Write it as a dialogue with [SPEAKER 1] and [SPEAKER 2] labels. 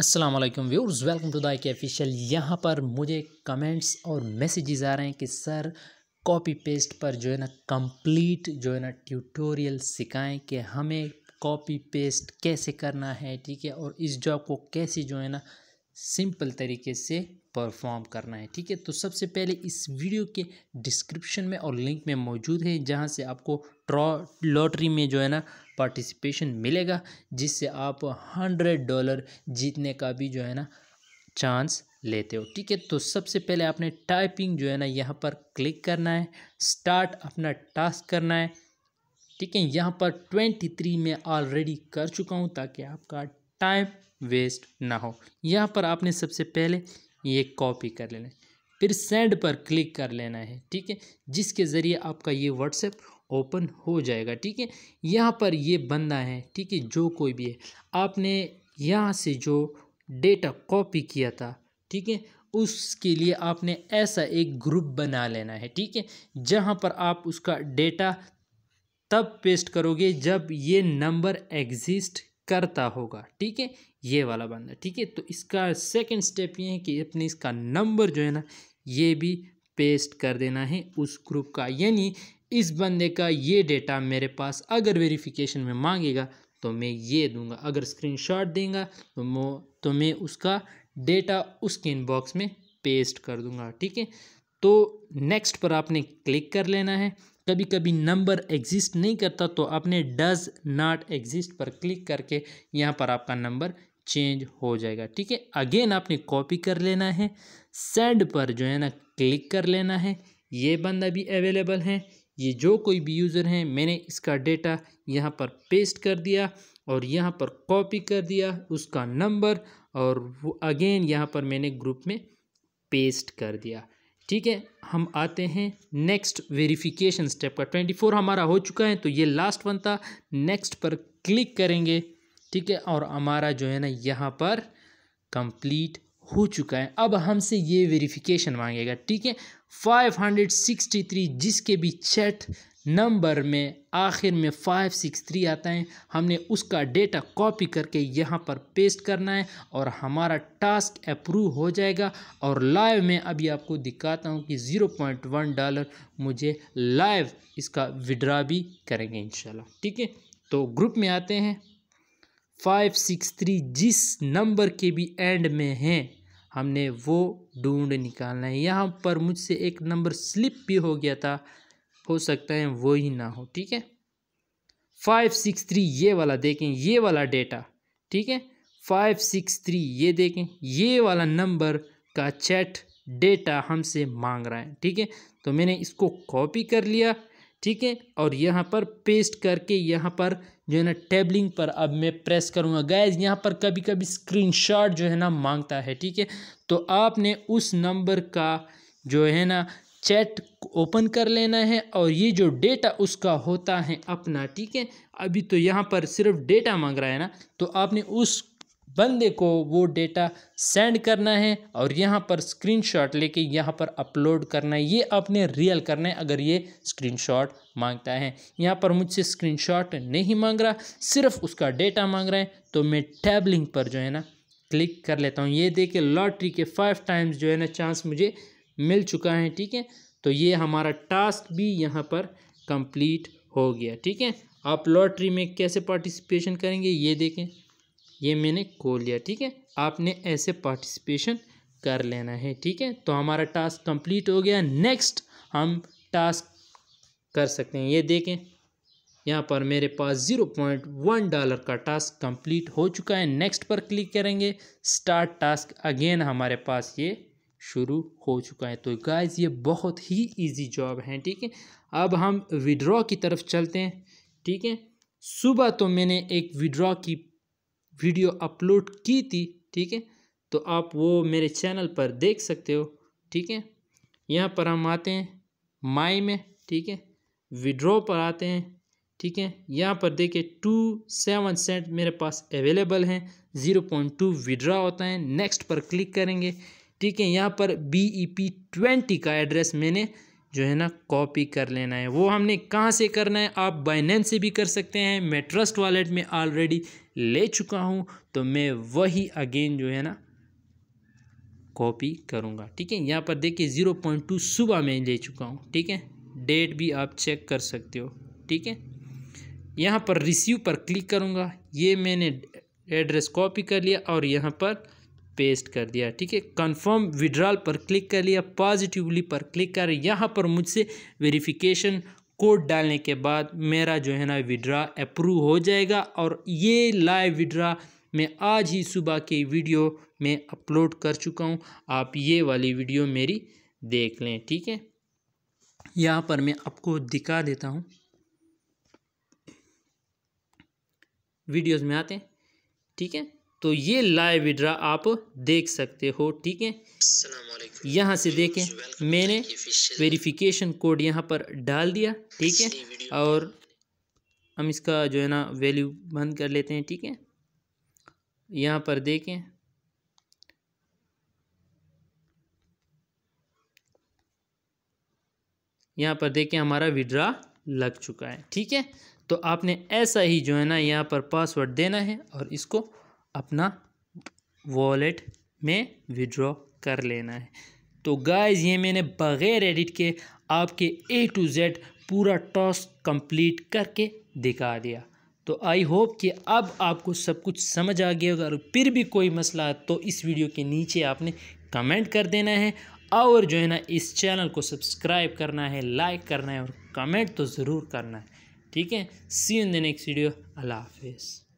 [SPEAKER 1] Aslam viewers welcome to दाई के official यहाँ पर मुझे कमेंट्स और मैसेजेस आ रहे हैं कि सर कॉपी पेस्ट पर जो है ना कंप्लीट जो है ना ट्यूटोरियल सिखाएं कि हमें कॉपी पेस्ट कैसे करना है ठीक है और इस जॉब को कैसे जो है ना सिंपल तरीके से परफॉर्म करना है ठीक है तो सबसे पहले इस वीडियो के डिस्क्रिप्शन में और लिंक में मौजूद है जहां से आपको ट्रॉ लॉटरी में जो है ना पार्टिसिपेशन मिलेगा जिससे आप हंड्रेड डॉलर जीतने का भी जो है ना चांस लेते हो ठीक है तो सबसे पहले आपने टाइपिंग जो है ना यहाँ पर क्लिक करना है स्टार्ट अपना टास्क करना है ठीक है यहाँ पर ट्वेंटी थ्री में ऑलरेडी कर चुका हूँ ताकि आपका टाइम वेस्ट ना हो यहाँ पर आपने सबसे पहले ये कॉपी कर लेना है फिर सेंड पर क्लिक कर लेना है ठीक है जिसके ज़रिए आपका ये व्हाट्सएप ओपन हो जाएगा ठीक है यहाँ पर ये बंदा है ठीक है जो कोई भी है आपने यहाँ से जो डेटा कॉपी किया था ठीक है उसके लिए आपने ऐसा एक ग्रुप बना लेना है ठीक है जहाँ पर आप उसका डेटा तब पेस्ट करोगे जब ये नंबर एग्जिस्ट करता होगा ठीक है ये वाला बंदा ठीक है तो इसका सेकंड स्टेप ये है कि अपने इसका नंबर जो है ना ये भी पेस्ट कर देना है उस ग्रुप का यानी इस बंदे का ये डेटा मेरे पास अगर वेरिफिकेशन में मांगेगा तो मैं ये दूंगा अगर स्क्रीनशॉट देगा तो मो तो मैं उसका डेटा उसके इनबॉक्स में पेस्ट कर दूंगा ठीक है तो नेक्स्ट पर आपने क्लिक कर लेना है कभी कभी नंबर एग्जिस्ट नहीं करता तो आपने डज नॉट एग्जिस्ट पर क्लिक करके यहाँ पर आपका नंबर चेंज हो जाएगा ठीक है अगेन आपने कॉपी कर लेना है सेंड पर जो है ना क्लिक कर लेना है ये बंदा भी अवेलेबल है ये जो कोई भी यूज़र हैं मैंने इसका डेटा यहाँ पर पेस्ट कर दिया और यहाँ पर कॉपी कर दिया उसका नंबर और वो अगेन यहाँ पर मैंने ग्रुप में पेस्ट कर दिया ठीक है हम आते हैं नेक्स्ट वेरिफिकेशन स्टेप का ट्वेंटी फोर हमारा हो चुका है तो ये लास्ट वन था नेक्स्ट पर क्लिक करेंगे ठीक है और हमारा जो है ना यहाँ पर कंप्लीट हो चुका है अब हमसे ये वेरिफिकेशन मांगेगा ठीक है 563 जिसके भी चैट नंबर में आखिर में 563 आता है हमने उसका डेटा कॉपी करके यहाँ पर पेस्ट करना है और हमारा टास्क अप्रूव हो जाएगा और लाइव में अभी आपको दिखाता हूँ कि 0.1 डॉलर मुझे लाइव इसका विड्रा भी करेंगे इंशाल्लाह ठीक है तो ग्रुप में आते हैं फाइव सिक्स थ्री जिस नंबर के भी एंड में हैं हमने वो ढूंढ निकालना है यहाँ पर मुझसे एक नंबर स्लिप भी हो गया था हो सकता है वो ही ना हो ठीक है फाइव सिक्स थ्री ये वाला देखें ये वाला डेटा ठीक है फाइव सिक्स थ्री ये देखें ये वाला नंबर का चैट डेटा हमसे मांग रहा है ठीक है तो मैंने इसको कॉपी कर लिया ठीक है और यहाँ पर पेस्ट करके यहाँ पर जो है ना टेबलिंग पर अब मैं प्रेस करूँगा गैज यहाँ पर कभी कभी स्क्रीनशॉट जो है ना मांगता है ठीक है तो आपने उस नंबर का जो है ना चैट ओपन कर लेना है और ये जो डेटा उसका होता है अपना ठीक है अभी तो यहाँ पर सिर्फ डेटा मांग रहा है ना तो आपने उस बंदे को वो डेटा सेंड करना है और यहाँ पर स्क्रीनशॉट लेके यहाँ पर अपलोड करना है ये अपने रियल करना है अगर ये स्क्रीनशॉट मांगता है यहाँ पर मुझसे स्क्रीनशॉट नहीं मांग रहा सिर्फ उसका डेटा मांग रहा है तो मैं टैबलिंग पर जो है ना क्लिक कर लेता हूँ ये देखे लॉटरी के फाइव टाइम्स जो है ना चांस मुझे मिल चुका है ठीक है तो ये हमारा टास्क भी यहाँ पर कंप्लीट हो गया ठीक है आप लॉटरी में कैसे पार्टिसिपेशन करेंगे ये देखें ये मैंने को लिया ठीक है आपने ऐसे पार्टिसिपेशन कर लेना है ठीक है तो हमारा टास्क कंप्लीट हो गया नेक्स्ट हम टास्क कर सकते हैं ये देखें यहाँ पर मेरे पास ज़ीरो पॉइंट वन डॉलर का टास्क कंप्लीट हो चुका है नेक्स्ट पर क्लिक करेंगे स्टार्ट टास्क अगेन हमारे पास ये शुरू हो चुका है तो गाइज ये बहुत ही इजी जॉब है ठीक है अब हम विड्रॉ की तरफ चलते हैं ठीक है सुबह तो मैंने एक विड्रॉ की वीडियो अपलोड की थी ठीक है तो आप वो मेरे चैनल पर देख सकते हो ठीक है यहाँ पर हम आते हैं माई में ठीक है विड्रॉ पर आते हैं ठीक है यहाँ पर देखिए टू सेवन सेंट मेरे पास अवेलेबल हैं ज़ीरो पॉइंट टू विड्रा होता है नेक्स्ट पर क्लिक करेंगे ठीक है यहाँ पर बी ई पी ट्वेंटी का एड्रेस मैंने जो है ना कॉपी कर लेना है वो हमने कहाँ से करना है आप बाइनेंस से भी कर सकते हैं मैं ट्रस्ट वॉलेट में ऑलरेडी ले चुका हूँ तो मैं वही अगेन जो है ना कॉपी करूँगा ठीक है यहाँ पर देखिए ज़ीरो पॉइंट टू सुबह में ले चुका हूँ ठीक है डेट भी आप चेक कर सकते हो ठीक है यहाँ पर रिसीव पर क्लिक करूँगा ये मैंने एड्रेस कॉपी कर लिया और यहाँ पर पेस्ट कर दिया ठीक है कंफर्म विड्रॉल पर क्लिक कर लिया पॉजिटिवली पर क्लिक कर यहाँ पर मुझसे वेरिफिकेशन कोड डालने के बाद मेरा जो है ना विड्रा अप्रूव हो जाएगा और ये लाइव विड्रा मैं आज ही सुबह के वीडियो में अपलोड कर चुका हूँ आप ये वाली वीडियो मेरी देख लें ठीक है यहाँ पर मैं आपको दिखा देता हूँ वीडियोज़ में आते हैं ठीक है तो ये लाइव विड्रा आप देख सकते हो ठीक है यहाँ से देखें मैंने वेरिफिकेशन कोड यहाँ पर डाल दिया ठीक है और हम इसका जो है ना वैल्यू बंद कर लेते हैं ठीक है यहाँ पर देखें यहाँ पर देखें हमारा विड्रा लग चुका है ठीक है तो आपने ऐसा ही जो है ना यहाँ पर पासवर्ड देना है और इसको अपना वॉलेट में विड्रॉ कर लेना है तो गाइस ये मैंने बग़ैर एडिट के आपके ए टू जेड पूरा टॉस्क कंप्लीट करके दिखा दिया तो आई होप कि अब आपको सब कुछ समझ आ गया अगर फिर भी कोई मसला है तो इस वीडियो के नीचे आपने कमेंट कर देना है और जो है ना इस चैनल को सब्सक्राइब करना है लाइक करना है और कमेंट तो ज़रूर करना है ठीक है see in the next video Allah हाफिज़